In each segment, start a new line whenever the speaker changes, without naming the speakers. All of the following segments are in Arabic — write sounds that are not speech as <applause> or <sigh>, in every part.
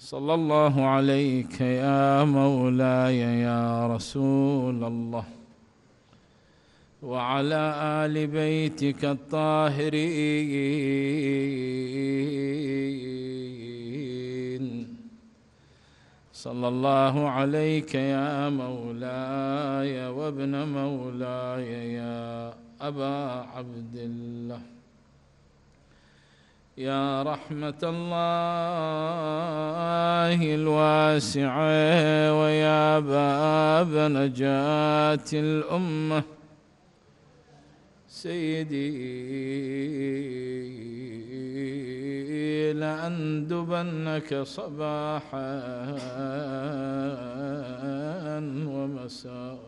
صلى الله عليك يا مولاي يا رسول الله وعلى ال بيتك الطاهرين صلى الله عليك يا مولاي وابن مولاي يا ابا عبد الله يا رحمة الله الواسعة ويا باب نجاة الأمة سيدي لأندبنك صباحا ومساء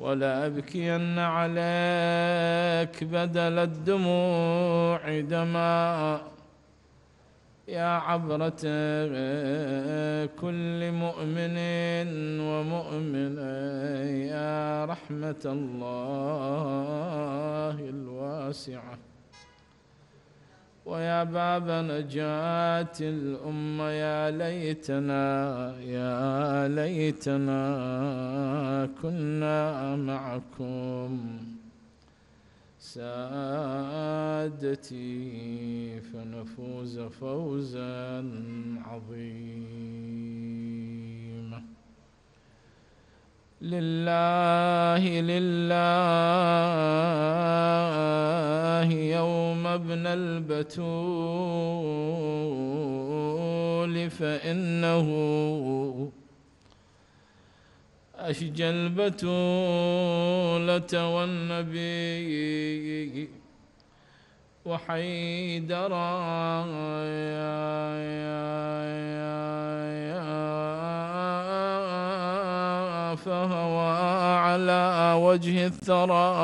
ولأبكين عليك بدل الدموع دماء يا عبرة كل مؤمن ومؤمنة يا رحمة الله الواسعة ويا باب نجاة الأمة يا ليتنا يا ليتنا كنا معكم سادتي فنفوز فوزا عظيما لله لله يوم ابن البتول فإنه أشجى البتولة والنبي وحيدرا فهوى على وجه الثرى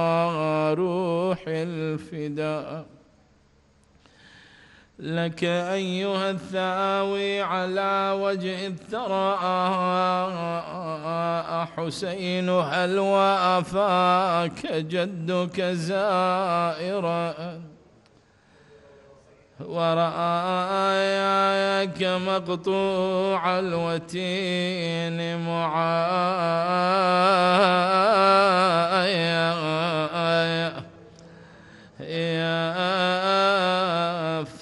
روح الفداء لك أيها الثاوي على وجه الثرى حسين هل وأفاك جدك زائرا ورأيك مقطوع الوتين معايا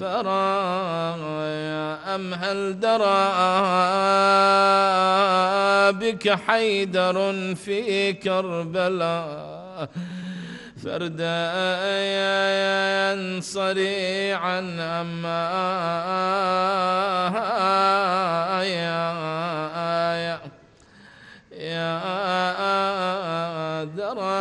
يا أم هل درى بك حيدر في كربلاء فردايا صريعا أما يا يا درى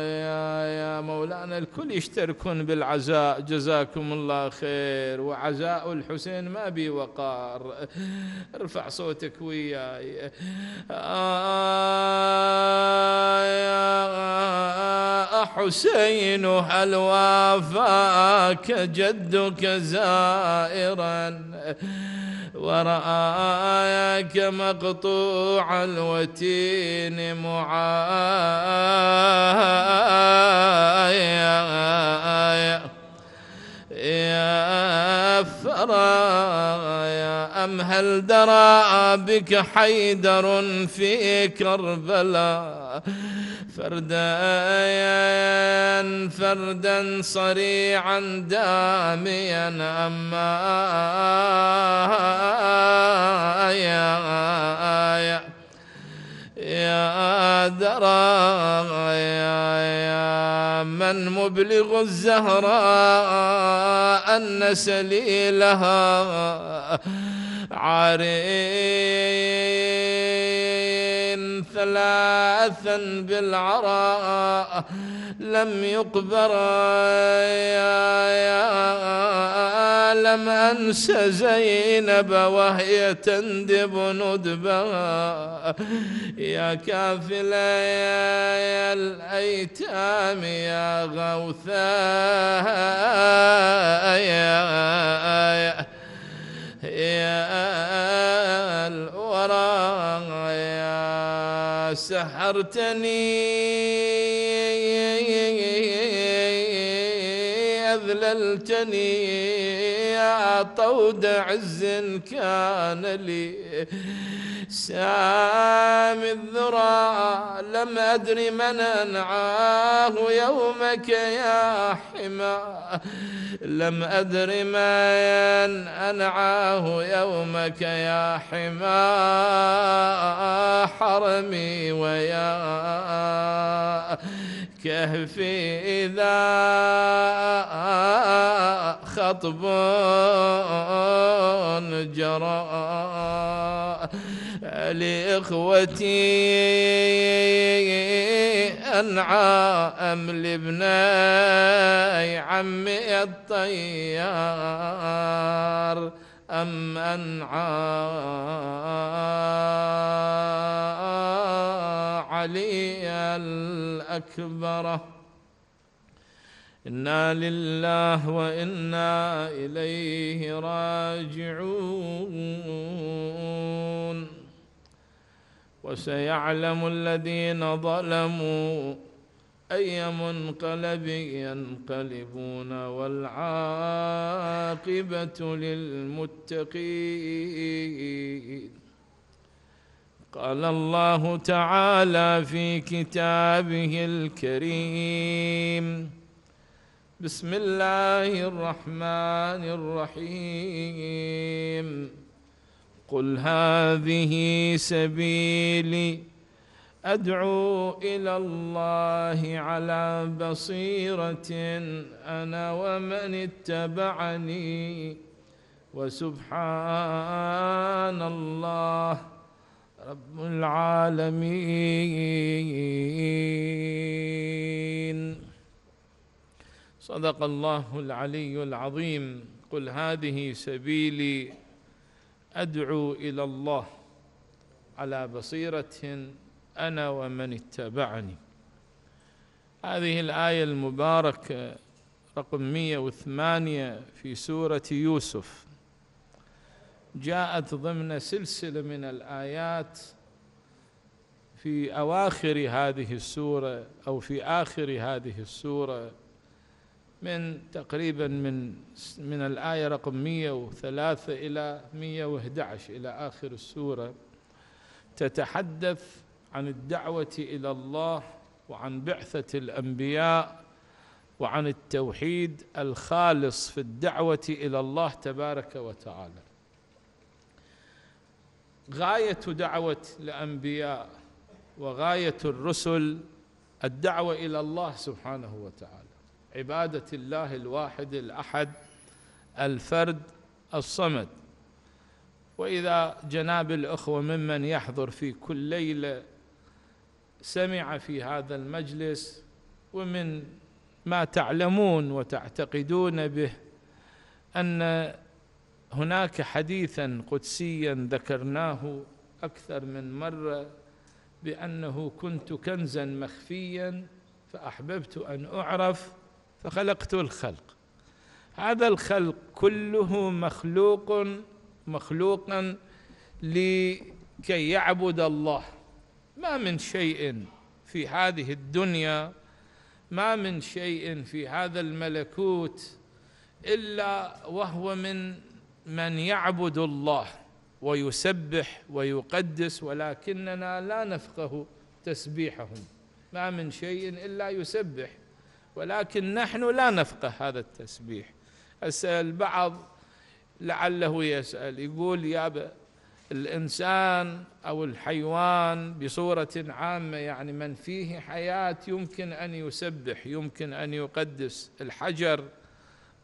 يا, يا مولانا الكل يشتركون بالعزاء جزاكم الله خير وعزاء الحسين ما بي وقار ارفع صوتك وياي يا آه، آه، آه، حسين هل وافاك جدك زائرا ورآك مقطوع الوتين معايا يا يا أم هل درى بك حيدر في كربلاء فردا فردا صريعا داميا أما يا يا درا يا من مبلغ الزهراء أن سليلها عريق ثلاثا بالعراء لم يقبر يا يا لم أنس زينب وهي تندب ندبا يا كافل يا الأيتام يا غوثا يا, يا يا الورى يا سحرتني أذللتني يا طود عز كان لي سام الذرى لم أدر من أنعاه يومك يا حمى لم أدر من أنعاه يومك يا حمى حرمي ويا كهفي إذا خطب جرى لإخوتي أنعام لابني عمي الطيار أم أنعام علي الأكبر إنا لله وإنا إليه راجعون وسيعلم الذين ظلموا أي منقلب ينقلبون والعاقبة للمتقين قال الله تعالى في كتابه الكريم بسم الله الرحمن الرحيم قل هذه سبيلي ادعو الى الله على بصيره انا ومن اتبعني وسبحان الله رب العالمين صدق الله العلي العظيم قل هذه سبيلي ادعو الى الله على بصيره انا ومن اتبعني هذه الايه المباركه رقم 108 في سوره يوسف جاءت ضمن سلسله من الايات في اواخر هذه السوره او في اخر هذه السوره من تقريبا من من الايه رقم 103 الى 111 الى اخر السوره تتحدث عن الدعوه الى الله وعن بعثه الانبياء وعن التوحيد الخالص في الدعوه الى الله تبارك وتعالى غايه دعوه الانبياء وغايه الرسل الدعوه الى الله سبحانه وتعالى عباده الله الواحد الاحد الفرد الصمد واذا جناب الاخوه ممن يحضر في كل ليله سمع في هذا المجلس ومن ما تعلمون وتعتقدون به ان هناك حديثا قدسيا ذكرناه اكثر من مره بانه كنت كنزا مخفيا فاحببت ان اعرف فخلقت الخلق هذا الخلق كله مخلوق مخلوقا لكي يعبد الله ما من شيء في هذه الدنيا ما من شيء في هذا الملكوت الا وهو من من يعبد الله ويسبح ويقدس ولكننا لا نفقه تسبيحهم ما من شيء الا يسبح ولكن نحن لا نفقه هذا التسبيح اسال البعض لعله يسال يقول يا الانسان او الحيوان بصوره عامه يعني من فيه حياه يمكن ان يسبح يمكن ان يقدس الحجر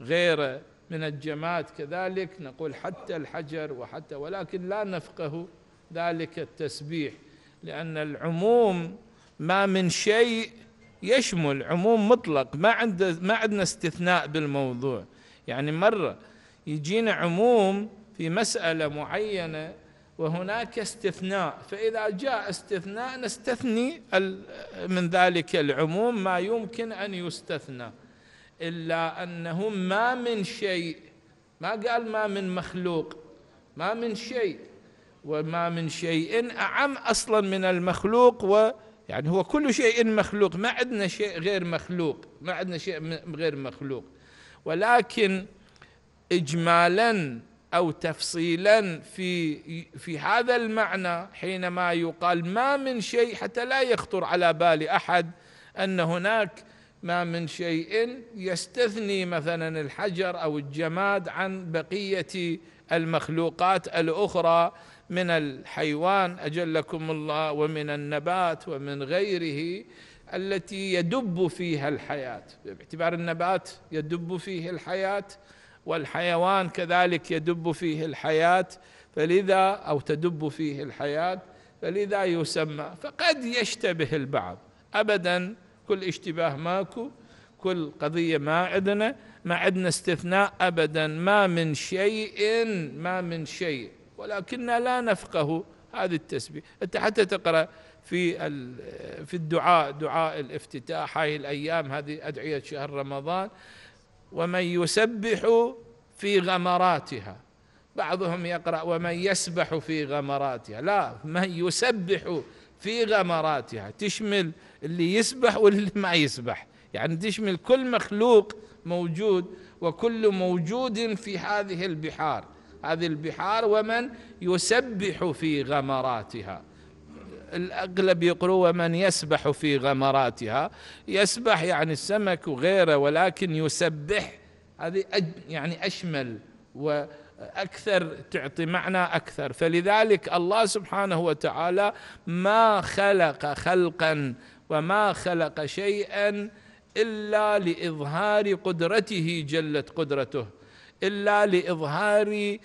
غيره من الجماد كذلك نقول حتى الحجر وحتى ولكن لا نفقه ذلك التسبيح لأن العموم ما من شيء يشمل عموم مطلق ما عند ما عندنا استثناء بالموضوع يعني مرة يجينا عموم في مسألة معينة وهناك استثناء فإذا جاء استثناء نستثني من ذلك العموم ما يمكن أن يستثنى إلا أنه ما من شيء ما قال ما من مخلوق ما من شيء وما من شيء أعم أصلا من المخلوق و يعني هو كل شيء مخلوق ما عندنا شيء غير مخلوق ما عندنا شيء غير مخلوق ولكن إجمالا أو تفصيلا في في هذا المعنى حينما يقال ما من شيء حتى لا يخطر على بال أحد أن هناك ما من شيء يستثني مثلا الحجر او الجماد عن بقيه المخلوقات الاخرى من الحيوان اجلكم الله ومن النبات ومن غيره التي يدب فيها الحياه باعتبار النبات يدب فيه الحياه والحيوان كذلك يدب فيه الحياه فلذا او تدب فيه الحياه فلذا يسمى فقد يشتبه البعض ابدا كل اشتباه ماكو كل قضية ما عندنا ما عندنا استثناء أبدا ما من شيء ما من شيء ولكننا لا نفقه هذه التسبيح أنت حتى تقرأ في في الدعاء دعاء الافتتاح هاي الأيام هذه أدعية شهر رمضان ومن يسبح في غمراتها بعضهم يقرأ ومن يسبح في غمراتها لا من يسبح في غمراتها تشمل اللي يسبح واللي ما يسبح يعني تشمل كل مخلوق موجود وكل موجود في هذه البحار هذه البحار ومن يسبح في غمراتها الأغلب يقرؤ ومن يسبح في غمراتها يسبح يعني السمك وغيره ولكن يسبح هذه يعني أشمل و اكثر تعطي معنى اكثر فلذلك الله سبحانه وتعالى ما خلق خلقا وما خلق شيئا الا لاظهار قدرته جلت قدرته الا لاظهار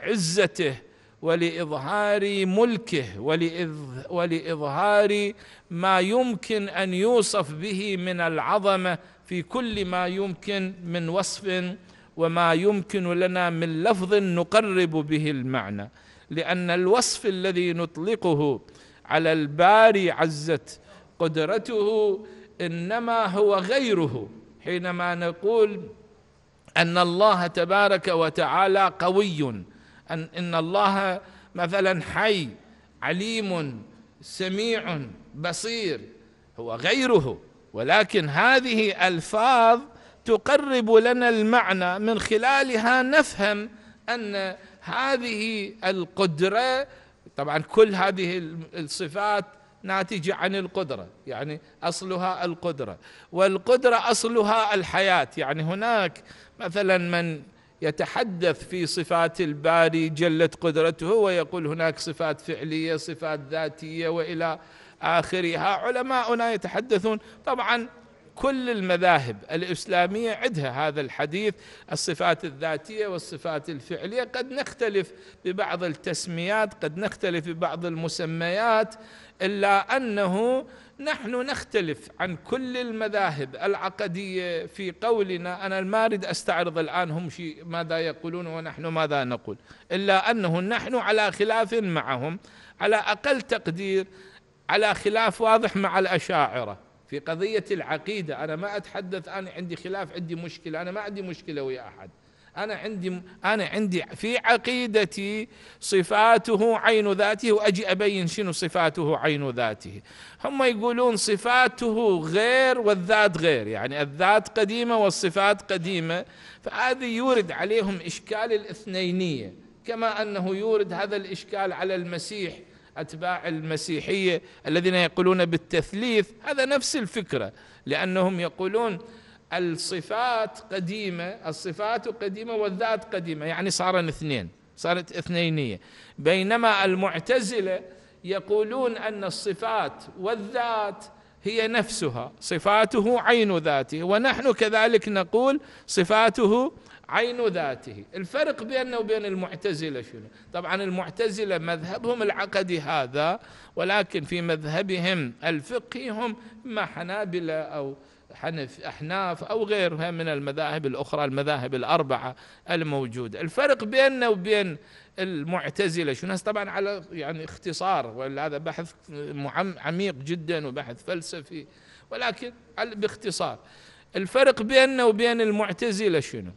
عزته ولاظهار ملكه ولاظهار ما يمكن ان يوصف به من العظمه في كل ما يمكن من وصف وما يمكن لنا من لفظ نقرب به المعنى لأن الوصف الذي نطلقه على الباري عزت قدرته إنما هو غيره حينما نقول أن الله تبارك وتعالى قوي أن إن الله مثلا حي عليم سميع بصير هو غيره ولكن هذه ألفاظ تقرب لنا المعنى من خلالها نفهم أن هذه القدرة طبعا كل هذه الصفات ناتجة عن القدرة يعني أصلها القدرة والقدرة أصلها الحياة يعني هناك مثلا من يتحدث في صفات الباري جلت قدرته ويقول هناك صفات فعلية صفات ذاتية وإلى آخرها علماؤنا يتحدثون طبعا كل المذاهب الاسلاميه عدها هذا الحديث الصفات الذاتيه والصفات الفعليه قد نختلف ببعض التسميات قد نختلف ببعض المسميات الا انه نحن نختلف عن كل المذاهب العقديه في قولنا انا ما اريد استعرض الان هم شيء ماذا يقولون ونحن ماذا نقول الا انه نحن على خلاف معهم على اقل تقدير على خلاف واضح مع الاشاعره في قضية العقيدة أنا ما أتحدث أنا عندي خلاف عندي مشكلة أنا ما عندي مشكلة ويا أحد أنا عندي أنا عندي في عقيدتي صفاته عين ذاته وأجي أبين شنو صفاته عين ذاته هم يقولون صفاته غير والذات غير يعني الذات قديمة والصفات قديمة فهذه يورد عليهم إشكال الاثنينية كما أنه يورد هذا الإشكال على المسيح أتباع المسيحية الذين يقولون بالتثليث هذا نفس الفكرة لأنهم يقولون الصفات قديمة الصفات قديمة والذات قديمة يعني صارن اثنين صارت اثنينية بينما المعتزلة يقولون أن الصفات والذات هي نفسها صفاته عين ذاته ونحن كذلك نقول صفاته عين ذاته الفرق بيننا وبين المعتزلة شنو طبعا المعتزلة مذهبهم العقدي هذا ولكن في مذهبهم الفقهي هم إما حنابلة أو حنف أحناف أو غيرها من المذاهب الأخرى المذاهب الأربعة الموجودة الفرق بيننا وبين المعتزلة شنو طبعا على يعني اختصار وهذا بحث عميق جدا وبحث فلسفي ولكن باختصار الفرق بيننا وبين المعتزلة شنو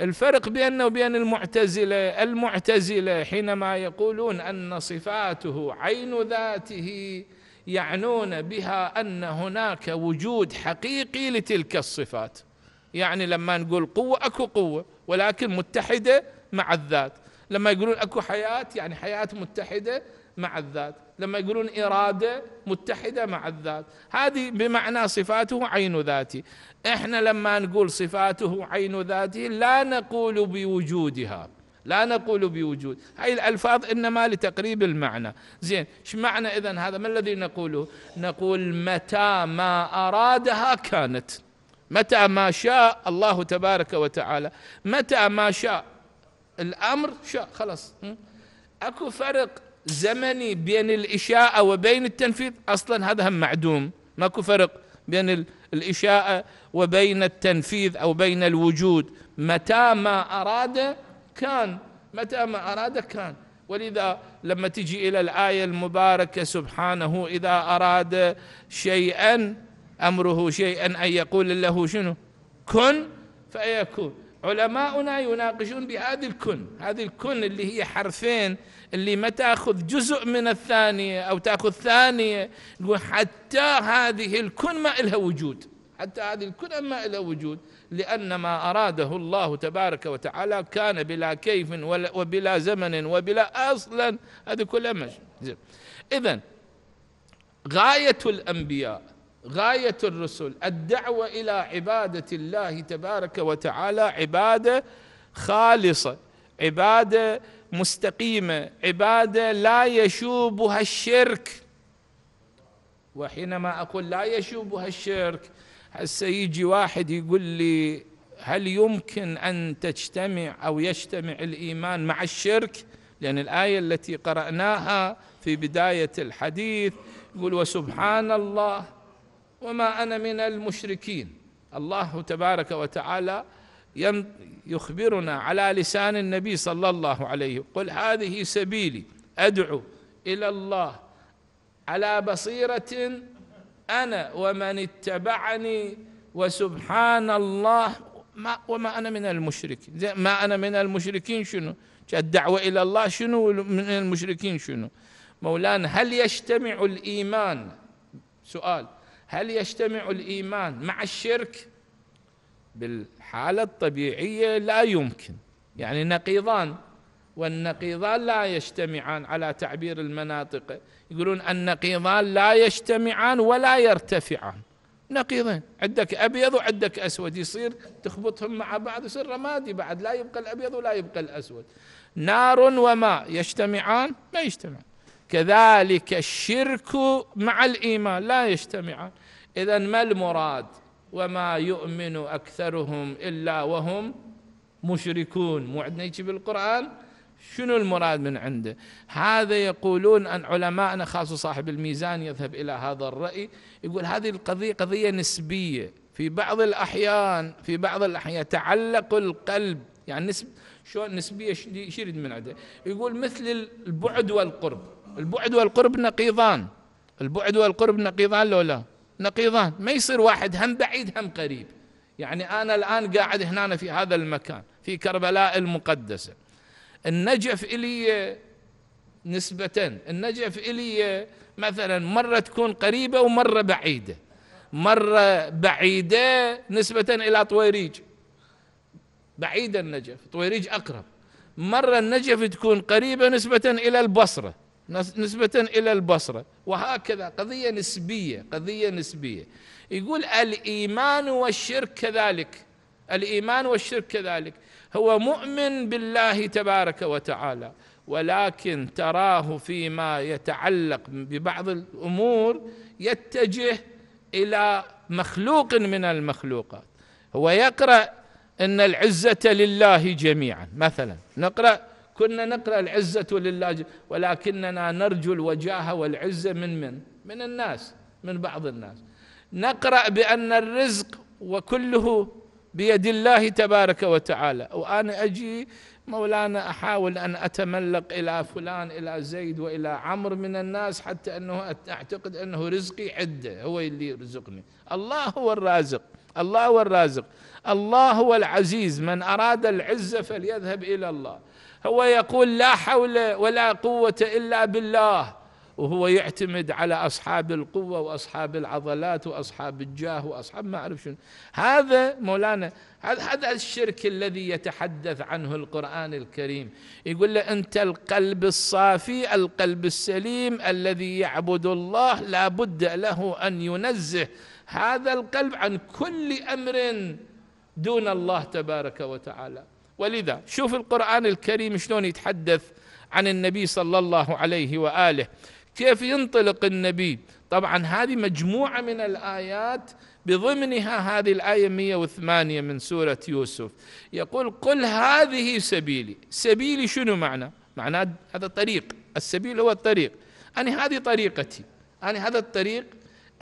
الفرق بيننا وبين المعتزلة المعتزلة حينما يقولون أن صفاته عين ذاته يعنون بها أن هناك وجود حقيقي لتلك الصفات يعني لما نقول قوة أكو قوة ولكن متحدة مع الذات لما يقولون أكو حياة يعني حياة متحدة مع الذات لما يقولون إرادة متحدة مع الذات هذه بمعنى صفاته عين ذاته إحنا لما نقول صفاته عين ذاته لا نقول بوجودها لا نقول بوجود هاي الألفاظ إنما لتقريب المعنى زين ايش معنى إذا هذا ما الذي نقوله نقول متى ما أرادها كانت متى ما شاء الله تبارك وتعالى متى ما شاء الأمر شاء خلاص أكو فرق زمني بين الإشاءة وبين التنفيذ أصلا هذا هم معدوم ماكو فرق بين الإشاءة وبين التنفيذ أو بين الوجود متى ما أراد كان متى ما أراد كان ولذا لما تجي إلى الآية المباركة سبحانه إذا أراد شيئا أمره شيئا أن يقول له شنو كن فيكون علماؤنا يناقشون بهذه الكن هذه الكن اللي هي حرفين اللي ما تاخذ جزء من الثانيه او تاخذ ثانيه حتى هذه الكون ما لها وجود حتى هذه الكون ما لها وجود لان ما اراده الله تبارك وتعالى كان بلا كيف وبلا زمن وبلا اصلا هذه كلها مش اذا غايه الانبياء غايه الرسل الدعوه الى عباده الله تبارك وتعالى عباده خالصه عباده مستقيمه عباده لا يشوبها الشرك وحينما اقول لا يشوبها الشرك هسه يجي واحد يقول لي هل يمكن ان تجتمع او يجتمع الايمان مع الشرك؟ لان الايه التي قراناها في بدايه الحديث يقول وسبحان الله وما انا من المشركين الله تبارك وتعالى يخبرنا على لسان النبي صلى الله عليه قل هذه سبيلي أدعو إلى الله على بصيرة أنا ومن اتبعني وسبحان الله ما وما أنا من المشركين ما أنا من المشركين شنو الدعوة إلى الله شنو من المشركين شنو مولانا هل يجتمع الإيمان سؤال هل يجتمع الإيمان مع الشرك؟ بالحالة الطبيعية لا يمكن يعني نقيضان والنقيضان لا يجتمعان على تعبير المناطق يقولون النقيضان لا يجتمعان ولا يرتفعان نقيضين عندك أبيض وعندك أسود يصير تخبطهم مع بعض يصير رمادي بعد لا يبقى الأبيض ولا يبقى الأسود نار وماء يجتمعان ما يجتمعان كذلك الشرك مع الإيمان لا يجتمعان إذا ما المراد وما يؤمن أكثرهم إلا وهم مشركون مو عندنا بالقرآن شنو المراد من عنده هذا يقولون أن علماءنا خاصة صاحب الميزان يذهب إلى هذا الرأي يقول هذه القضية قضية نسبية في بعض الأحيان في بعض الأحيان تعلق القلب يعني نسب شلون نسبية يريد من عنده يقول مثل البعد والقرب البعد والقرب نقيضان البعد والقرب نقيضان لو لا نقيضان ما يصير واحد هم بعيد هم قريب يعني أنا الآن قاعد هنا في هذا المكان في كربلاء المقدسة النجف إلي نسبة النجف إلي مثلا مرة تكون قريبة ومرة بعيدة مرة بعيدة نسبة إلى طويريج بعيدة النجف طويريج أقرب مرة النجف تكون قريبة نسبة إلى البصرة نسبة إلى البصرة وهكذا قضية نسبية قضية نسبية يقول الإيمان والشرك كذلك الإيمان والشرك كذلك هو مؤمن بالله تبارك وتعالى ولكن تراه فيما يتعلق ببعض الأمور يتجه إلى مخلوق من المخلوقات هو يقرأ إن العزة لله جميعا مثلا نقرأ كنا نقرأ العزة لله ولكننا نرجو الوجاهة والعزة من من؟ من الناس من بعض الناس نقرأ بأن الرزق وكله بيد الله تبارك وتعالى وأنا أجي مولانا أحاول أن أتملق إلى فلان إلى زيد وإلى عمرو من الناس حتى أنه أعتقد أنه رزقي عدة هو اللي يرزقني الله هو الرازق الله هو الرازق الله هو العزيز من أراد العزة فليذهب إلى الله هو يقول لا حول ولا قوة إلا بالله وهو يعتمد على أصحاب القوة وأصحاب العضلات وأصحاب الجاه وأصحاب ما أعرف شنو هذا مولانا هذا الشرك الذي يتحدث عنه القرآن الكريم يقول له أنت القلب الصافي القلب السليم الذي يعبد الله لا بد له أن ينزه هذا القلب عن كل أمر دون الله تبارك وتعالى ولذا شوف القرآن الكريم شلون يتحدث عن النبي صلى الله عليه وآله كيف ينطلق النبي طبعا هذه مجموعة من الآيات بضمنها هذه الآية 108 من سورة يوسف يقول قل هذه سبيلي سبيلي شنو معنى معناه هذا طريق السبيل هو الطريق أنا هذه طريقتي أنا هذا الطريق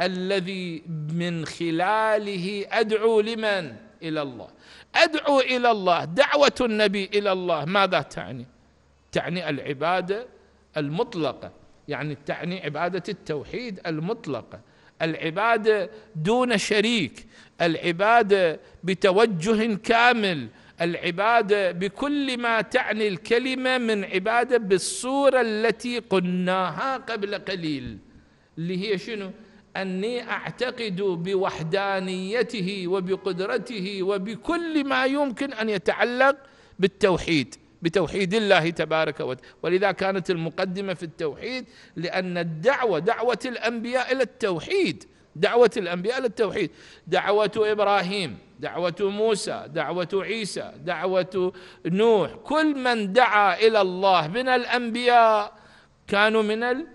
الذي من خلاله أدعو لمن إلى الله أدعو إلى الله دعوة النبي إلى الله ماذا تعني تعني العبادة المطلقة يعني تعني عبادة التوحيد المطلقة العبادة دون شريك العبادة بتوجه كامل العبادة بكل ما تعني الكلمة من عبادة بالصورة التي قلناها قبل قليل اللي هي شنو؟ أني أعتقد بوحدانيته وبقدرته وبكل ما يمكن أن يتعلق بالتوحيد بتوحيد الله تبارك وتعالى ولذا كانت المقدمة في التوحيد لأن الدعوة دعوة الأنبياء إلى التوحيد دعوة الأنبياء إلى التوحيد دعوة إبراهيم دعوة موسى دعوة عيسى دعوة نوح كل من دعا إلى الله من الأنبياء كانوا من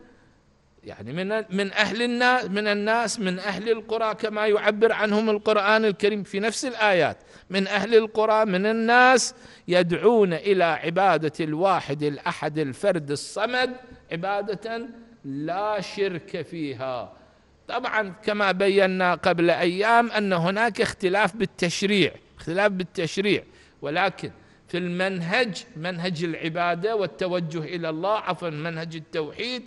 يعني من من أهل الناس من الناس من أهل القرى كما يعبر عنهم القرآن الكريم في نفس الآيات من أهل القرى من الناس يدعون إلى عبادة الواحد الأحد الفرد الصمد عبادة لا شرك فيها طبعا كما بينا قبل أيام أن هناك اختلاف بالتشريع اختلاف بالتشريع ولكن في المنهج منهج العبادة والتوجه إلى الله عفوا منهج التوحيد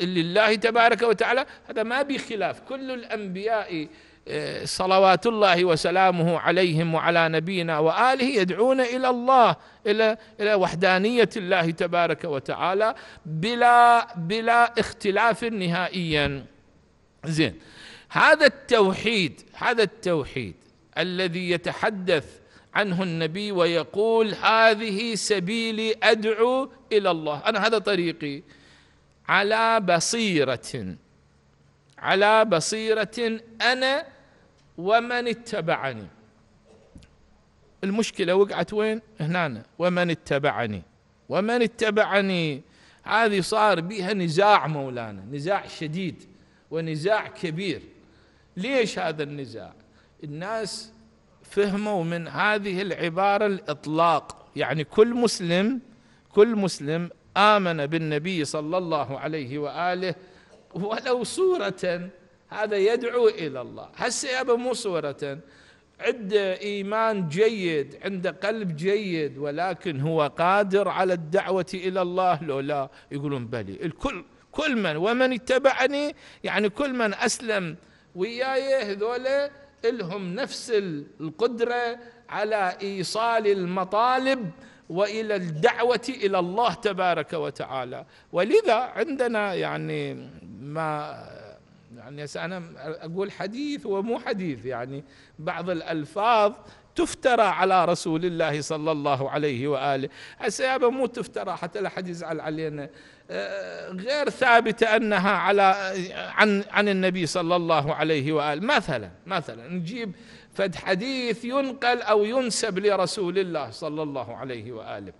لله تبارك وتعالى هذا ما بخلاف كل الأنبياء آه، صلوات الله وسلامه عليهم وعلى نبينا واله يدعون الى الله الى الى وحدانيه الله تبارك وتعالى بلا بلا اختلاف نهائيا. زين هذا التوحيد هذا التوحيد الذي يتحدث عنه النبي ويقول هذه سبيلي ادعو الى الله، انا هذا طريقي. على بصيرة على بصيرة أنا ومن اتبعني المشكلة وقعت وين؟ هنا ومن اتبعني ومن اتبعني هذه صار بها نزاع مولانا نزاع شديد ونزاع كبير ليش هذا النزاع؟ الناس فهموا من هذه العبارة الإطلاق يعني كل مسلم كل مسلم آمن بالنبي صلى الله عليه وآله ولو صورة هذا يدعو إلى الله هسه يا مو صورة عنده إيمان جيد عنده قلب جيد ولكن هو قادر على الدعوة إلى الله لو لا يقولون بلي الكل كل من ومن اتبعني يعني كل من أسلم وياي هذول لهم نفس القدرة على إيصال المطالب والى الدعوه الى الله تبارك وتعالى ولذا عندنا يعني ما يعني انا اقول حديث ومو حديث يعني بعض الالفاظ تفترى على رسول الله صلى الله عليه واله، السيابه مو تفترى حتى لا حد يزعل علينا آه، غير ثابته انها على عن عن النبي صلى الله عليه واله، مثلا مثلا نجيب حديث ينقل أو ينسب لرسول الله صلى الله عليه وآله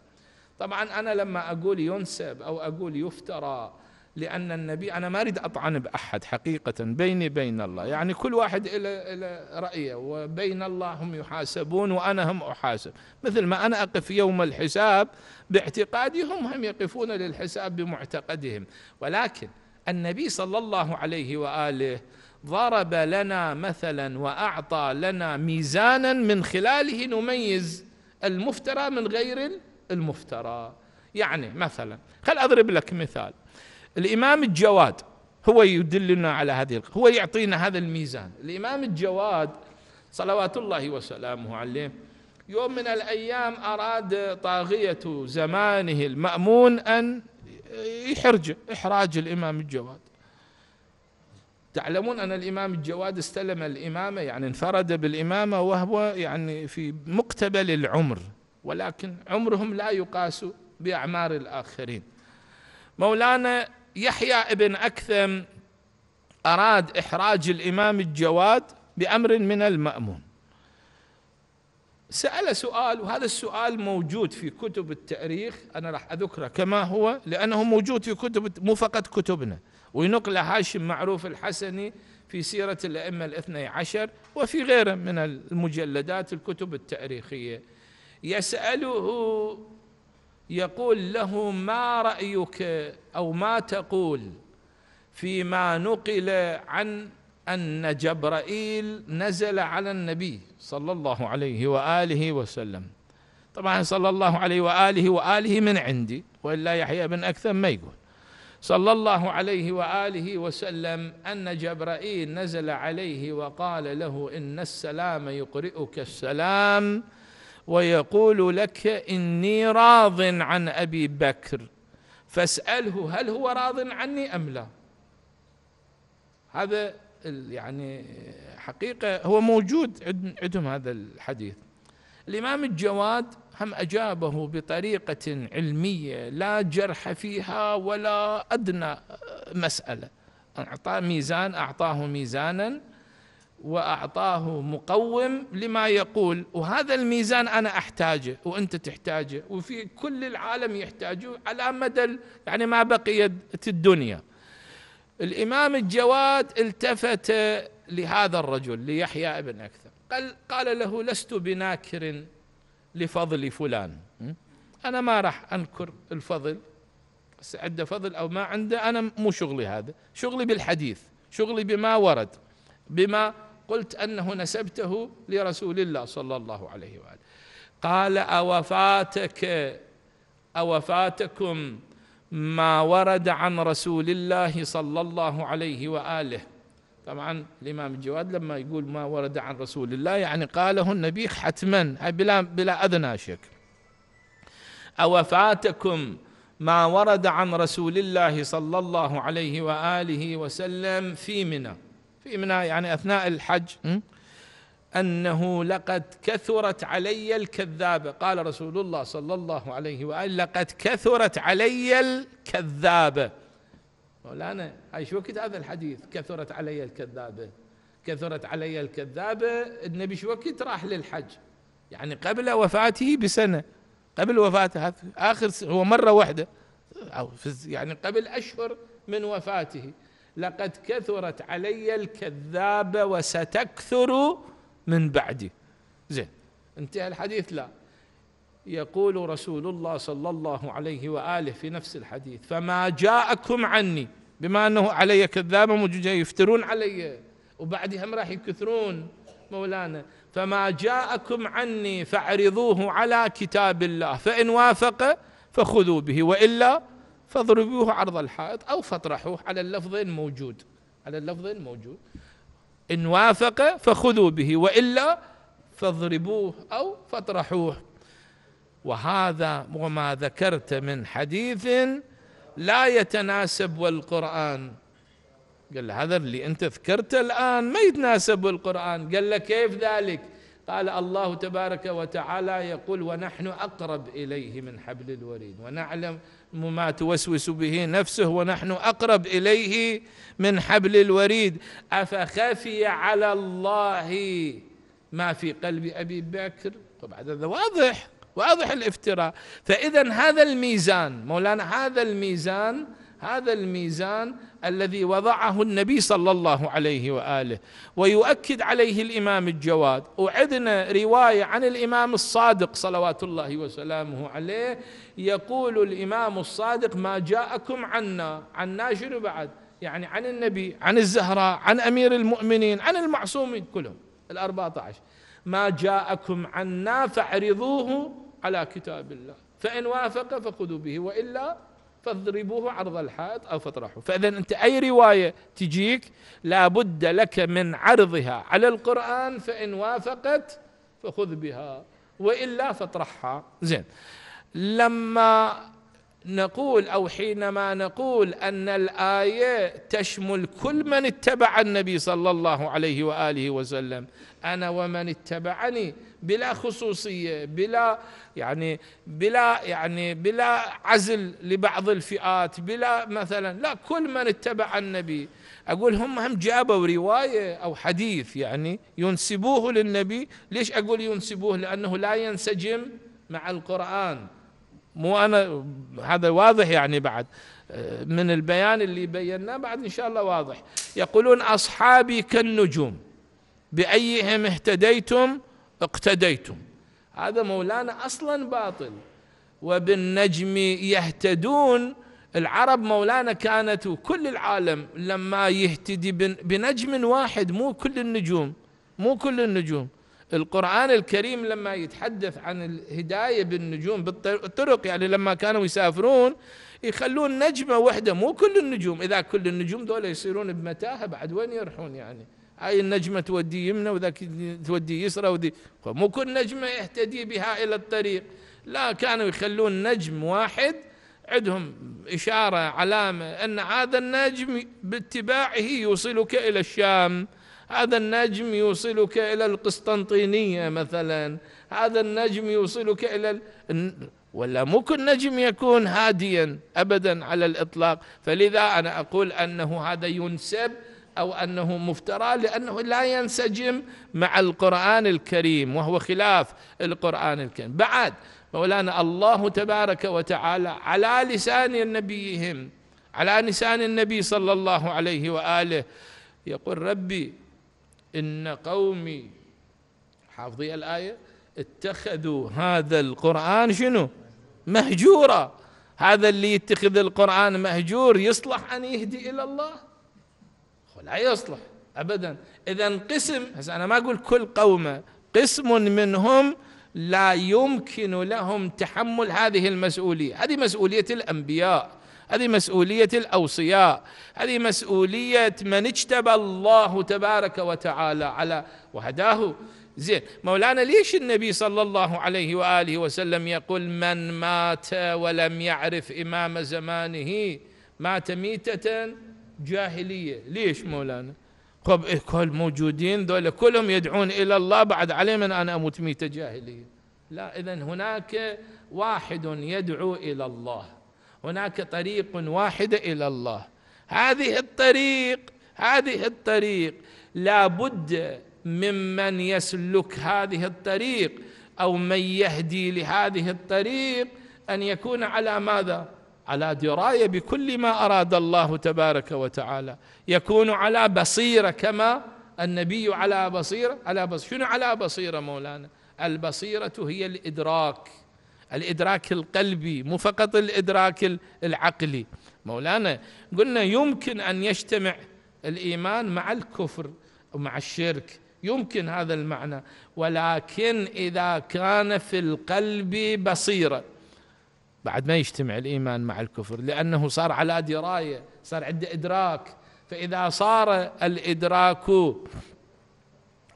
طبعا أنا لما أقول ينسب أو أقول يفترى لأن النبي أنا ما أريد أطعن بأحد حقيقة بيني بين الله يعني كل واحد إلى إلى رأيه وبين الله هم يحاسبون وأنا هم أحاسب مثل ما أنا أقف يوم الحساب باعتقادي هم هم يقفون للحساب بمعتقدهم ولكن النبي صلى الله عليه وآله ضرب لنا مثلا واعطى لنا ميزانا من خلاله نميز المفترى من غير المفترى يعني مثلا خل اضرب لك مثال الامام الجواد هو يدلنا على هذه هو يعطينا هذا الميزان الامام الجواد صلوات الله وسلامه عليه يوم من الايام اراد طاغيه زمانه المامون ان يحرجه احراج الامام الجواد تعلمون أن الإمام الجواد استلم الإمامة يعني انفرد بالإمامة وهو يعني في مقتبل العمر ولكن عمرهم لا يقاس بأعمار الآخرين مولانا يحيى ابن أكثم أراد إحراج الإمام الجواد بأمر من المأمون سأل سؤال وهذا السؤال موجود في كتب التاريخ أنا راح أذكره كما هو لأنه موجود في كتب مو فقط كتبنا وينقل هاشم معروف الحسني في سيرة الأئمة الاثني عشر وفي غيره من المجلدات الكتب التاريخية يسأله يقول له ما رأيك أو ما تقول فيما نقل عن أن جبرائيل نزل على النبي صلى الله عليه وآله وسلم طبعا صلى الله عليه وآله وآله من عندي وإلا يحيى بن أكثم ما يقول صلى الله عليه واله وسلم ان جبرائيل نزل عليه وقال له ان السلام يقرئك السلام ويقول لك اني راض عن ابي بكر فاساله هل هو راض عني ام لا هذا يعني حقيقه هو موجود عندهم هذا الحديث الامام الجواد هم أجابه بطريقة علمية لا جرح فيها ولا أدنى مسألة أعطاه ميزان أعطاه ميزانا وأعطاه مقوم لما يقول وهذا الميزان أنا أحتاجه وأنت تحتاجه وفي كل العالم يحتاجه على مدى يعني ما بقيت الدنيا الإمام الجواد التفت لهذا الرجل ليحيى ابن أكثر قال, قال له لست بناكر لفضل فلان أنا ما راح أنكر الفضل عنده فضل أو ما عنده أنا مو شغلي هذا شغلي بالحديث شغلي بما ورد بما قلت أنه نسبته لرسول الله صلى الله عليه وآله قال أوفاتك أوفاتكم ما ورد عن رسول الله صلى الله عليه وآله طبعا الإمام الجواد لما يقول ما ورد عن رسول الله يعني قاله النبي حتما بلا, بلا أدنى شك أوفاتكم ما ورد عن رسول الله صلى الله عليه وآله وسلم في منى في منى يعني أثناء الحج أنه لقد كثرت علي الكذابة قال رسول الله صلى الله عليه وآله لقد كثرت علي الكذابة مولانا هاي شو وقت هذا الحديث كثرت علي الكذابة كثرت علي الكذابة النبي شو وقت راح للحج يعني قبل وفاته بسنة قبل وفاته آخر هو مرة واحدة أو يعني قبل أشهر من وفاته لقد كثرت علي الكذابة وستكثر من بعدي زين انتهى الحديث لا يقول رسول الله صلى الله عليه واله في نفس الحديث فما جاءكم عني بما انه علي كذاب موجودين يفترون علي وبعدهم راح يكثرون مولانا فما جاءكم عني فاعرضوه على كتاب الله فان وافق فخذوا به والا فاضربوه عرض الحائط او فاطرحوه على اللفظ الموجود على اللفظ الموجود ان وافق فخذوا به والا فاضربوه او فاطرحوه وهذا وما ذكرت من حديث لا يتناسب والقرآن قال له هذا اللي أنت ذكرته الآن ما يتناسب والقرآن قال له كيف ذلك قال الله تبارك وتعالى يقول ونحن أقرب إليه من حبل الوريد ونعلم ما توسوس به نفسه ونحن أقرب إليه من حبل الوريد أفخفي على الله ما في قلب أبي بكر طبعا هذا واضح واضح الافتراء فاذا هذا الميزان مولانا هذا الميزان هذا الميزان الذي وضعه النبي صلى الله عليه واله ويؤكد عليه الامام الجواد وعدنا روايه عن الامام الصادق صلوات الله وسلامه عليه يقول الامام الصادق ما جاءكم عنا عنا شنو بعد يعني عن النبي عن الزهراء عن امير المؤمنين عن المعصومين كلهم ال 14 ما جاءكم عنا فاعرضوه على كتاب الله فإن وافق فخذوا به وإلا فاضربوه عرض الحائط أو فاطرحوه فإذا أنت أي رواية تجيك لابد لك من عرضها على القرآن فإن وافقت فخذ بها وإلا فاطرحها زين لما نقول أو حينما نقول أن الآية تشمل كل من اتبع النبي صلى الله عليه وآله وسلم أنا ومن اتبعني بلا خصوصية بلا يعني بلا يعني بلا عزل لبعض الفئات بلا مثلا لا كل من اتبع النبي أقول هم هم جابوا رواية أو حديث يعني ينسبوه للنبي ليش أقول ينسبوه لأنه لا ينسجم مع القرآن مو انا هذا واضح يعني بعد من البيان اللي بيناه بعد ان شاء الله واضح يقولون اصحابي كالنجوم بايهم اهتديتم اقتديتم هذا مولانا اصلا باطل وبالنجم يهتدون العرب مولانا كانت وكل العالم لما يهتدي بنجم واحد مو كل النجوم مو كل النجوم القرآن الكريم لما يتحدث عن الهداية بالنجوم بالطرق يعني لما كانوا يسافرون يخلون نجمة واحدة مو كل النجوم إذا كل النجوم دول يصيرون بمتاهة بعد وين يروحون يعني هاي النجمة تودي يمنى وذاك تودي يسرى ودي مو كل نجمة يهتدي بها إلى الطريق لا كانوا يخلون نجم واحد عندهم إشارة علامة أن هذا النجم باتباعه يوصلك إلى الشام هذا النجم يوصلك إلى القسطنطينية مثلا هذا النجم يوصلك إلى ولا ممكن نجم يكون هاديا أبدا على الإطلاق فلذا أنا أقول أنه هذا ينسب أو أنه مفترى لأنه لا ينسجم مع القرآن الكريم وهو خلاف القرآن الكريم بعد مولانا الله تبارك وتعالى على لسان نبيهم على لسان النبي صلى الله عليه وآله يقول ربي إن قومي حافظي الآية اتخذوا هذا القرآن شنو مهجورا هذا اللي يتخذ القرآن مهجور يصلح أن يهدي إلى الله لا يصلح أبدا إذا قسم هسه أنا ما أقول كل قومة قسم منهم لا يمكن لهم تحمل هذه المسؤولية هذه مسؤولية الأنبياء هذه مسؤولية الأوصياء هذه مسؤولية من اجتبى الله تبارك وتعالى على وهداه زين مولانا ليش النبي صلى الله عليه وآله وسلم يقول من مات ولم يعرف إمام زمانه مات ميتة جاهلية ليش مولانا خب كل موجودين ذولا كلهم يدعون إلى الله بعد علي من أنا أموت ميتة جاهلية لا إذا هناك واحد يدعو إلى الله هناك طريق واحد إلى الله هذه الطريق هذه الطريق لا بد ممن يسلك هذه الطريق أو من يهدي لهذه الطريق أن يكون على ماذا؟ على دراية بكل ما أراد الله تبارك وتعالى يكون على بصيرة كما النبي على بصيرة على بصيرة شنو على بصيرة مولانا البصيرة هي الإدراك الادراك القلبي مو فقط الادراك العقلي مولانا قلنا يمكن ان يجتمع الايمان مع الكفر ومع الشرك يمكن هذا المعنى ولكن اذا كان في القلب بصيره بعد ما يجتمع الايمان مع الكفر لانه صار على درايه صار عنده ادراك فاذا صار الادراك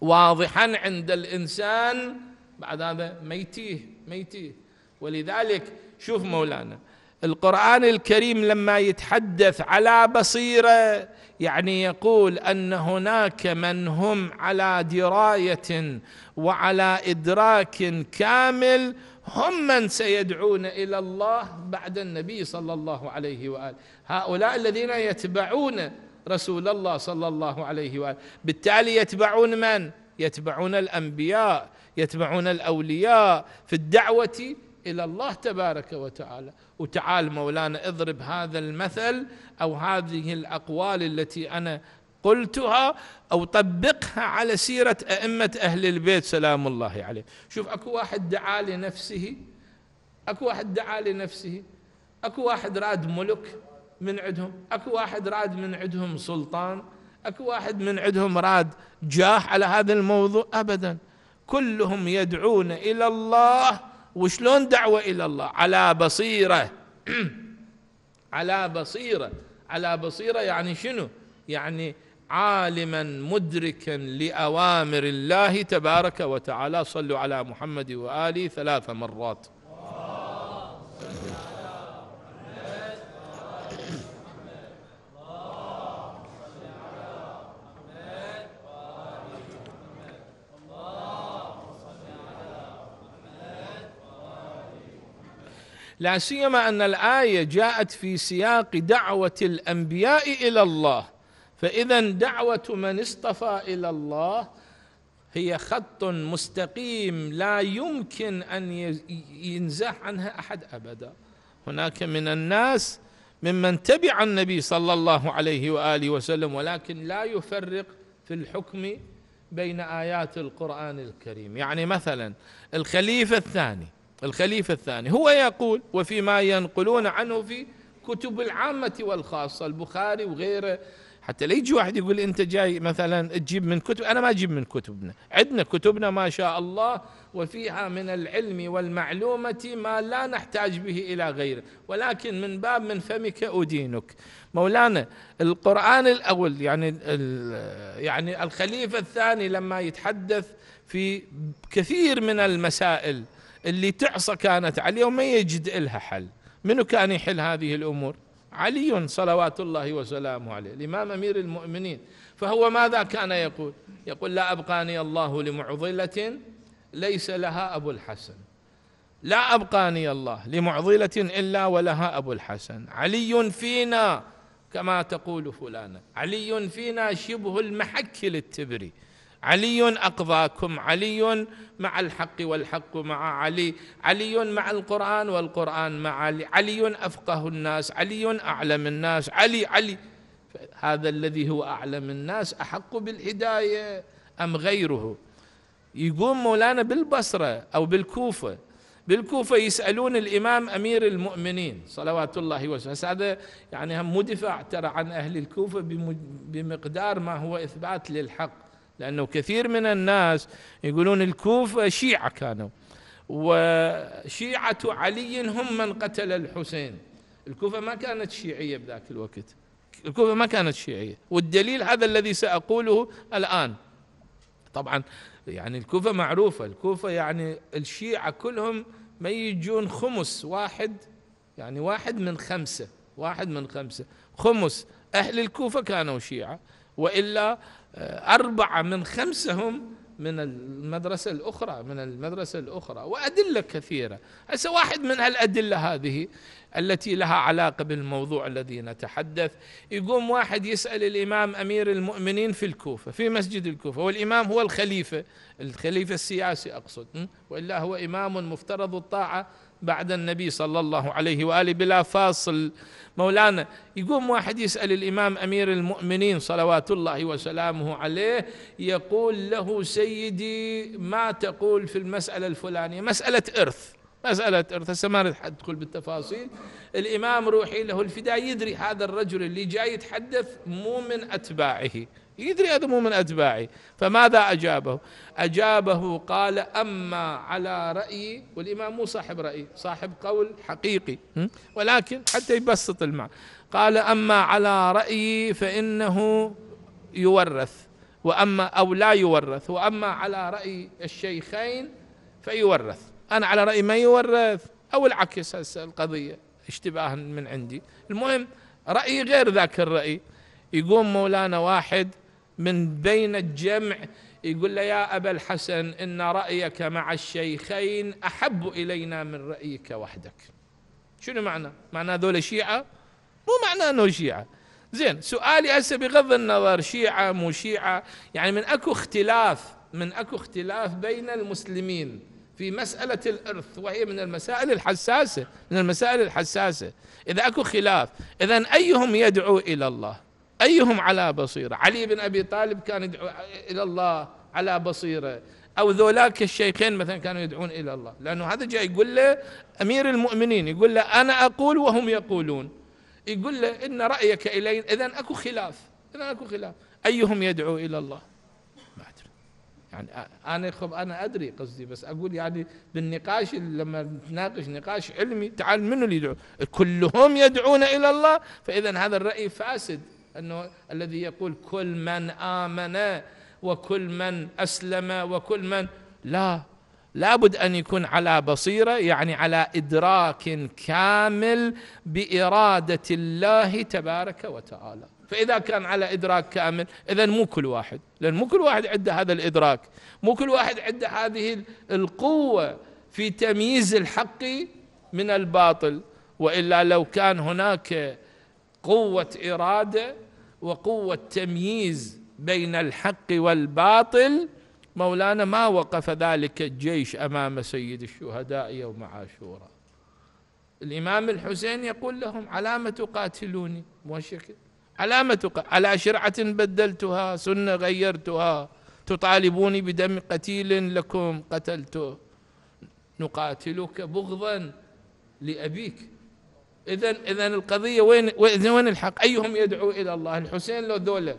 واضحا عند الانسان بعد هذا ميتيه ميتيه ولذلك شوف مولانا القرآن الكريم لما يتحدث على بصيرة يعني يقول أن هناك من هم على دراية وعلى إدراك كامل هم من سيدعون إلى الله بعد النبي صلى الله عليه وآله هؤلاء الذين يتبعون رسول الله صلى الله عليه وآله بالتالي يتبعون من؟ يتبعون الأنبياء يتبعون الأولياء في الدعوة الى الله تبارك وتعالى وتعال مولانا اضرب هذا المثل او هذه الاقوال التي انا قلتها او طبقها على سيره ائمه اهل البيت سلام الله عليه شوف اكو واحد دعا لنفسه اكو واحد دعا لنفسه اكو واحد راد ملك من عندهم اكو واحد راد من عندهم سلطان اكو واحد من عندهم راد جاه على هذا الموضوع ابدا كلهم يدعون الى الله وشلون دعوة إلى الله على بصيرة <clears throat> على بصيرة على بصيرة يعني شنو يعني عالما مدركا لأوامر الله تبارك وتعالى صلوا على محمد وآله ثلاث مرات لا سيما ان الايه جاءت في سياق دعوه الانبياء الى الله فاذا دعوه من اصطفى الى الله هي خط مستقيم لا يمكن ان ينزح عنها احد ابدا هناك من الناس ممن تبع النبي صلى الله عليه واله وسلم ولكن لا يفرق في الحكم بين ايات القران الكريم يعني مثلا الخليفه الثاني الخليفة الثاني هو يقول وفيما ينقلون عنه في كتب العامة والخاصة البخاري وغيره حتى لا يجي واحد يقول انت جاي مثلا تجيب من كتب انا ما اجيب من كتبنا عندنا كتبنا ما شاء الله وفيها من العلم والمعلومة ما لا نحتاج به الى غيره ولكن من باب من فمك ادينك مولانا القرآن الاول يعني يعني الخليفة الثاني لما يتحدث في كثير من المسائل اللي تعصى كانت عليه وما يجد لها حل منو كان يحل هذه الأمور علي صلوات الله وسلامه عليه الإمام أمير المؤمنين فهو ماذا كان يقول يقول لا أبقاني الله لمعضلة ليس لها أبو الحسن لا أبقاني الله لمعضلة إلا ولها أبو الحسن علي فينا كما تقول فلانة علي فينا شبه المحك للتبري علي اقضاكم علي مع الحق والحق مع علي علي مع القران والقران مع علي علي افقه الناس علي اعلم الناس علي علي هذا الذي هو اعلم الناس احق بالهدايه ام غيره يقوم مولانا بالبصره او بالكوفه بالكوفه يسالون الامام امير المؤمنين صلوات الله وسلامه هذا يعني هم مو دفاع ترى عن اهل الكوفه بمقدار ما هو اثبات للحق لأنه كثير من الناس يقولون الكوفة شيعة كانوا وشيعة علي هم من قتل الحسين الكوفة ما كانت شيعية بذاك الوقت الكوفة ما كانت شيعية والدليل هذا الذي سأقوله الآن طبعا يعني الكوفة معروفة الكوفة يعني الشيعة كلهم ما يجون خمس واحد يعني واحد من خمسة واحد من خمسة خمس أهل الكوفة كانوا شيعة وإلا آه، أربعة من خمسة هم من المدرسة الأخرى من المدرسة الأخرى وأدلة كثيرة هسه واحد من هالأدلة هذه التي لها علاقة بالموضوع الذي نتحدث يقوم واحد يسأل الإمام أمير المؤمنين في الكوفة في مسجد الكوفة والإمام هو الخليفة الخليفة السياسي أقصد وإلا هو إمام مفترض الطاعة بعد النبي صلى الله عليه واله بلا فاصل مولانا يقوم واحد يسال الامام امير المؤمنين صلوات الله وسلامه عليه يقول له سيدي ما تقول في المساله الفلانيه مساله ارث مسألة إرث هسه ما ندخل بالتفاصيل الإمام روحي له الفداء يدري هذا الرجل اللي جاي يتحدث مو من أتباعه يدري هذا مو من أتباعي فماذا أجابه أجابه قال أما على رأيي والإمام مو صاحب رأي صاحب قول حقيقي ولكن حتى يبسط المعنى قال أما على رأيي فإنه يورث وأما أو لا يورث وأما على رأي الشيخين فيورث أنا على رأيي ما يورث أو العكس هسه القضية اشتباها من عندي المهم رأيي غير ذاك الرأي يقوم مولانا واحد من بين الجمع يقول له يا أبا الحسن إن رأيك مع الشيخين أحب إلينا من رأيك وحدك شنو معنى؟ معنى ذول شيعة؟ مو معنى أنه شيعة زين سؤالي هسه بغض النظر شيعة مو شيعة يعني من أكو اختلاف من أكو اختلاف بين المسلمين في مسألة الإرث وهي من المسائل الحساسة من المسائل الحساسة إذا أكو خلاف إذا أيهم يدعو إلى الله أيهم على بصيرة علي بن أبي طالب كان يدعو إلى الله على بصيرة أو ذولاك الشيخين مثلا كانوا يدعون إلى الله لأنه هذا جاي يقول له أمير المؤمنين يقول له أنا أقول وهم يقولون يقول له إن رأيك إلي إذا أكو خلاف إذا أكو خلاف أيهم يدعو إلى الله ما أدري يعني أنا خب أنا أدري قصدي بس أقول يعني بالنقاش لما نتناقش نقاش علمي تعال منو اللي يدعو كلهم يدعون إلى الله فإذا هذا الرأي فاسد أنه الذي يقول كل من آمن وكل من أسلم وكل من لا لابد أن يكون على بصيرة يعني على إدراك كامل بإرادة الله تبارك وتعالى فإذا كان على إدراك كامل إذا مو كل واحد لأن مو كل واحد عنده هذا الإدراك مو كل واحد عنده هذه القوة في تمييز الحق من الباطل وإلا لو كان هناك قوة إرادة وقوة تمييز بين الحق والباطل مولانا ما وقف ذلك الجيش أمام سيد الشهداء يوم عاشوراء الإمام الحسين يقول لهم علامة تقاتلوني شكل علامة على شرعة بدلتها سنة غيرتها تطالبوني بدم قتيل لكم قتلته نقاتلك بغضا لأبيك إذا إذا القضية وين وين الحق؟ أيهم يدعو إلى الله؟ الحسين لو ذولا؟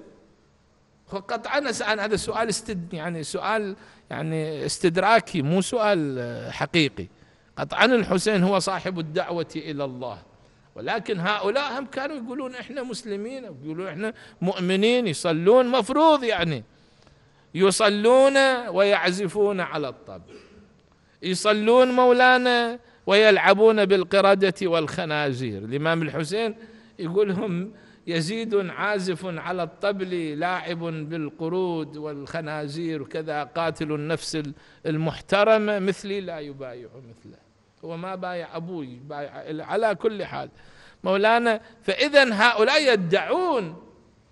قطعا سأل هذا سؤال استد يعني سؤال يعني استدراكي مو سؤال حقيقي. قطعا الحسين هو صاحب الدعوة إلى الله. ولكن هؤلاء هم كانوا يقولون احنا مسلمين يقولون احنا مؤمنين يصلون مفروض يعني يصلون ويعزفون على الطبل يصلون مولانا ويلعبون بالقردة والخنازير الإمام الحسين يقول يزيد عازف على الطبل لاعب بالقرود والخنازير وكذا قاتل النفس المحترمة مثلي لا يبايع مثله هو ما بايع أبوي بايع على كل حال مولانا فإذا هؤلاء يدعون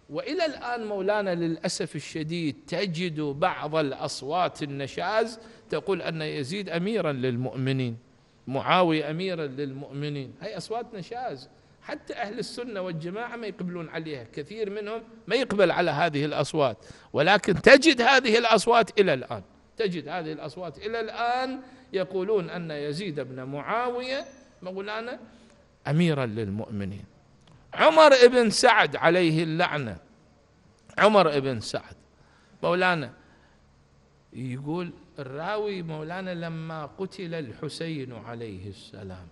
وإلى الآن مولانا للأسف الشديد تجد بعض الأصوات النشاز تقول أن يزيد أميرا للمؤمنين معاوية أميرا للمؤمنين هاي أصوات نشاز حتى أهل السنة والجماعة ما يقبلون عليها كثير منهم ما يقبل على هذه الأصوات ولكن تجد هذه الأصوات إلى الآن تجد هذه الأصوات إلى الآن يقولون أن يزيد بن معاوية مولانا أميرا للمؤمنين عمر بن سعد عليه اللعنة عمر بن سعد مولانا يقول الراوي مولانا لما قتل الحسين عليه السلام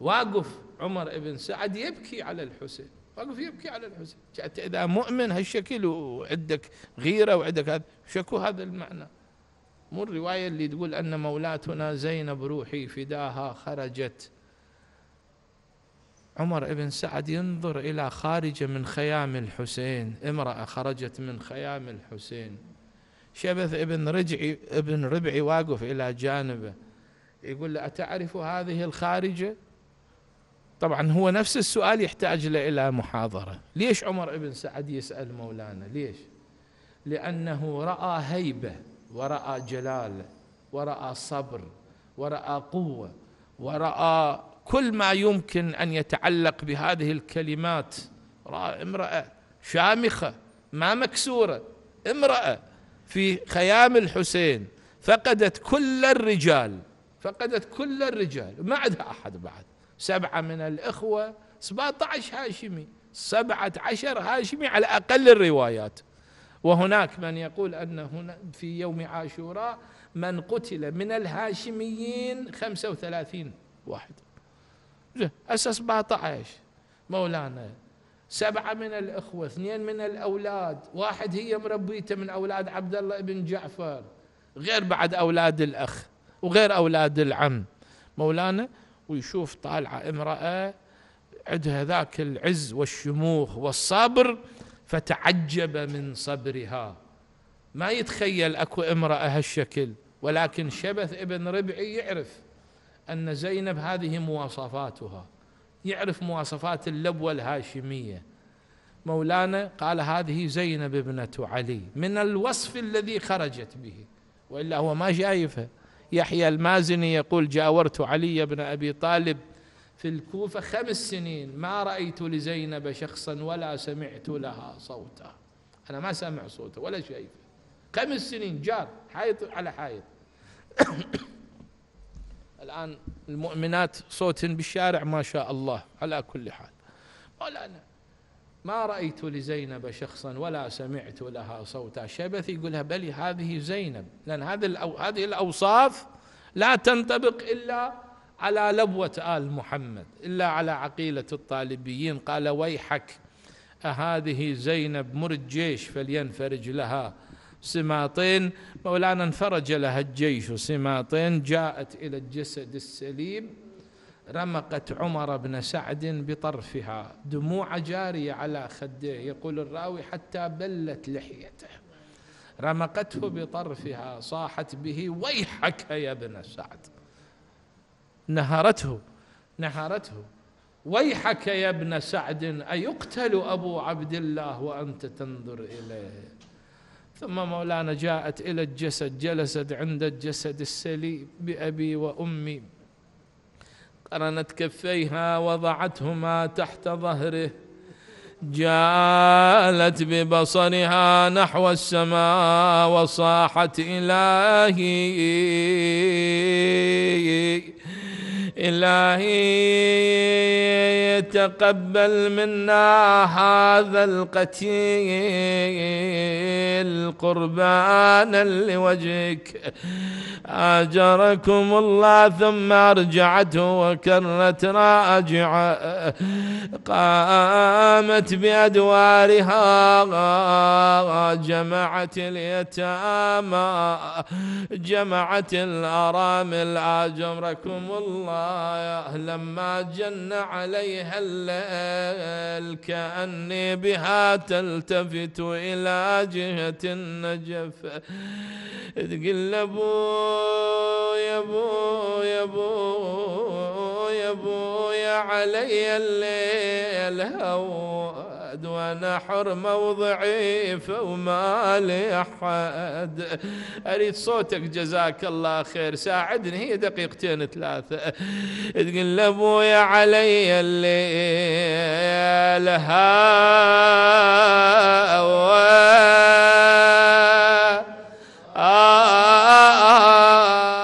واقف عمر بن سعد يبكي على الحسين واقف يبكي على الحسين إذا مؤمن هالشكل وعندك غيرة وعندك هذا شكو هذا المعنى مو الرواية اللي تقول أن مولاتنا زينب روحي فداها خرجت عمر بن سعد ينظر إلى خارجة من خيام الحسين امرأة خرجت من خيام الحسين شبث ابن رجعي ابن ربعي واقف إلى جانبه يقول له أتعرف هذه الخارجة طبعا هو نفس السؤال يحتاج له إلى محاضرة ليش عمر بن سعد يسأل مولانا ليش لأنه رأى هيبة ورأى جلال ورأى صبر ورأى قوة ورأى كل ما يمكن أن يتعلق بهذه الكلمات رأى امرأة شامخة ما مكسورة امرأة في خيام الحسين فقدت كل الرجال فقدت كل الرجال ما عندها أحد بعد سبعة من الإخوة 17 هاشمي سبعة عشر هاشمي على أقل الروايات وهناك من يقول أن هنا في يوم عاشوراء من قتل من الهاشميين 35 واحد أساس 17 مولانا سبعة من الأخوة اثنين من الأولاد واحد هي مربيته من أولاد عبد الله بن جعفر غير بعد أولاد الأخ وغير أولاد العم مولانا ويشوف طالعة امرأة عندها ذاك العز والشموخ والصبر فتعجب من صبرها ما يتخيل اكو امراه هالشكل ولكن شبث ابن ربعي يعرف ان زينب هذه مواصفاتها يعرف مواصفات اللبوة الهاشمية مولانا قال هذه زينب ابنة علي من الوصف الذي خرجت به وإلا هو ما شايفها يحيى المازني يقول جاورت علي بن أبي طالب في الكوفة خمس سنين ما رأيت لزينب شخصا ولا سمعت لها صوتا أنا ما سامع صوته ولا شايفه خمس سنين جار حائط على حائط الآن المؤمنات صوت بالشارع ما شاء الله على كل حال قال أنا ما رأيت لزينب شخصا ولا سمعت لها صوتا شبث يقولها بل هذه زينب لأن هذه الأوصاف لا تنطبق إلا على لبوة آل محمد إلا على عقيلة الطالبيين قال ويحك أهذه زينب مرجيش فلينفرج لها سماطين مولانا انفرج لها الجيش سماطين جاءت إلى الجسد السليم رمقت عمر بن سعد بطرفها دموع جارية على خديه يقول الراوي حتى بلت لحيته رمقته بطرفها صاحت به ويحك يا ابن سعد نهرته نهرته ويحك يا ابن سعد أيقتل أبو عبد الله وأنت تنظر إليه ثم مولانا جاءت إلى الجسد جلست عند الجسد السليم بأبي وأمي قرنت كفيها وضعتهما تحت ظهره جالت ببصرها نحو السماء وصاحت إلهي إلهي تقبل منا هذا القتيل قربانا لوجهك آجركم الله ثم أرجعته وكرت راجعة قامت بأدوارها جمعت اليتامى جمعت الأرامل آجركم الله لما جن عليها الليل كأني بها تلتفت إلى جهة النجف تقول له يا يا ابويا يا ابويا يا علي الليل هوى احد وانا حرمة وضعيفة فما لي احد اريد صوتك جزاك الله خير ساعدني هي دقيقتين ثلاثة تقول لابويا علي الليل هاوى آه آه آه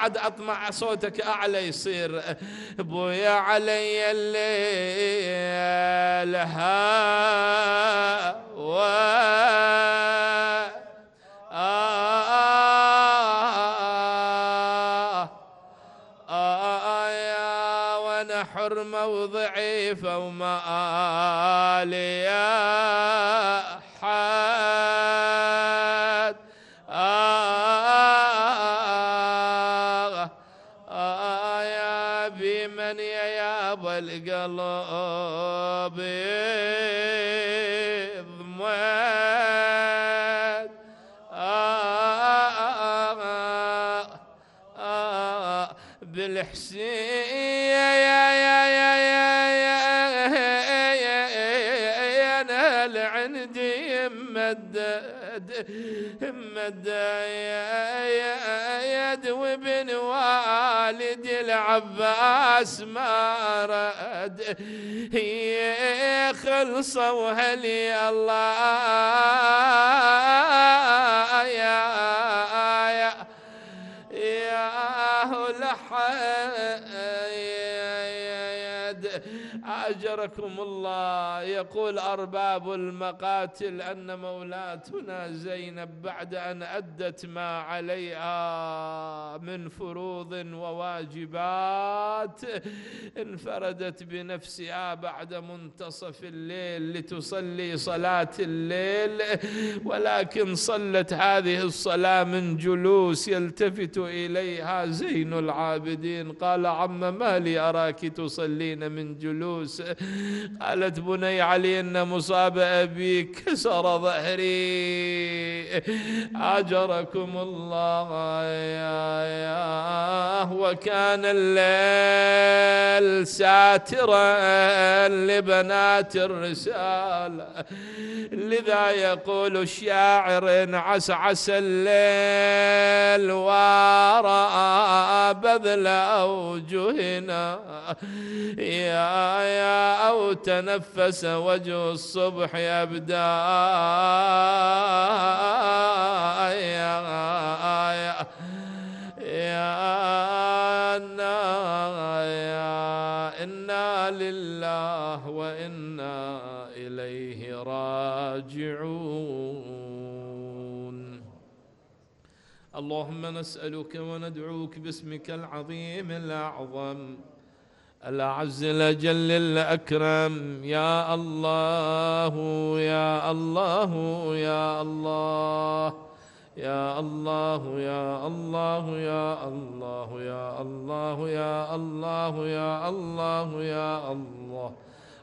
بعد اطمع صوتك اعلى يصير بويا علي الليل هوى حرمة وضعيفة ومآلي يا أصحاب القلب يضمد بالحسين العندي مدد مدد العباس ما رد خلصوا هلي الله يا يا يا لحد أجركم الله الله يقول أرباب المقاتل أن مولاتنا زينب بعد أن أدت ما عليها من فروض وواجبات انفردت بنفسها بعد منتصف الليل لتصلي صلاة الليل ولكن صلت هذه الصلاة من جلوس يلتفت إليها زين العابدين قال عم ما لي أراك تصلين من جلوس قال قالت بني علي إن مصاب أبي كسر ظهري أجركم الله يا يا وكان الليل ساترا لبنات الرسالة لذا يقول الشاعر إن عس الليل وراى بذل أوجهنا يا يا أوتنا تنفس وجه الصبح أبدا يا يا يا إنا, إنا لله وإنا إليه راجعون اللهم نسألك وندعوك باسمك العظيم الأعظم الأعز الأجل الأكرم يا الله يا الله يا الله يا الله يا الله يا الله يا الله يا الله يا الله يا الله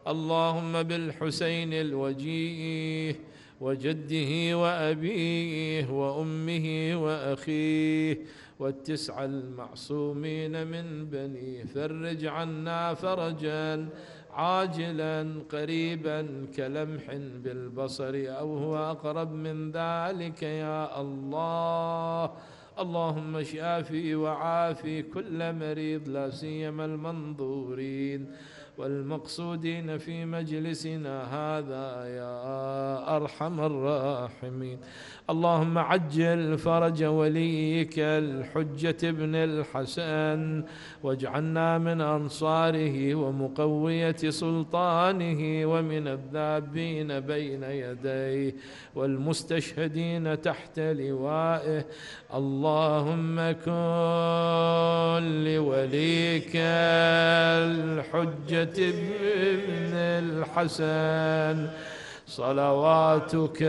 اللهم بالحسين الوجيه وجده وأبيه وأمه وأخيه والتسعة المعصومين من بني فرج عنا فرجا عاجلا قريبا كلمح بالبصر أو هو أقرب من ذلك يا الله اللهم شافي وعافي كل مريض لا سيما المنظورين والمقصودين في مجلسنا هذا يا ارحم الراحمين اللهم عجل فرج وليك الحجه ابن الحسن واجعلنا من انصاره ومقويه سلطانه ومن الذابين بين يديه والمستشهدين تحت لوائه اللهم كن لوليك الحجه ابن الحسن صلواتك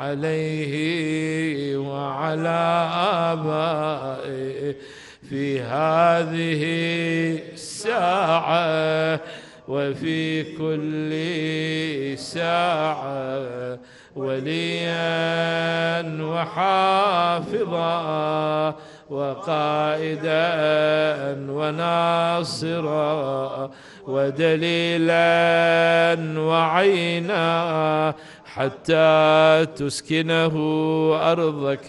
عليه وعلى آبائه في هذه الساعة وفي كل ساعة وليا وحافظا وقائدا وناصرا ودليلا وعينا حتى تسكنه أرضك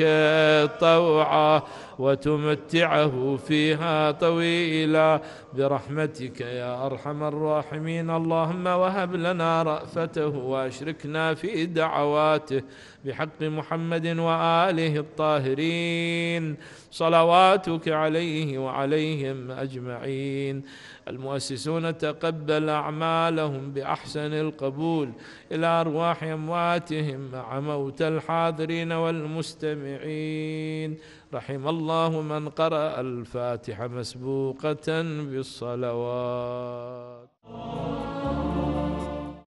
طوعا وتمتعه فيها طويلا برحمتك يا أرحم الراحمين اللهم وهب لنا رأفته وأشركنا في دعواته بحق محمد وآله الطاهرين صلواتك عليه وعليهم أجمعين المؤسسون تقبل أعمالهم بأحسن القبول إلى أرواح أمواتهم مع موتى الحاضرين والمستمعين رحم الله من قرأ الفاتحة مسبوقة بالصلوات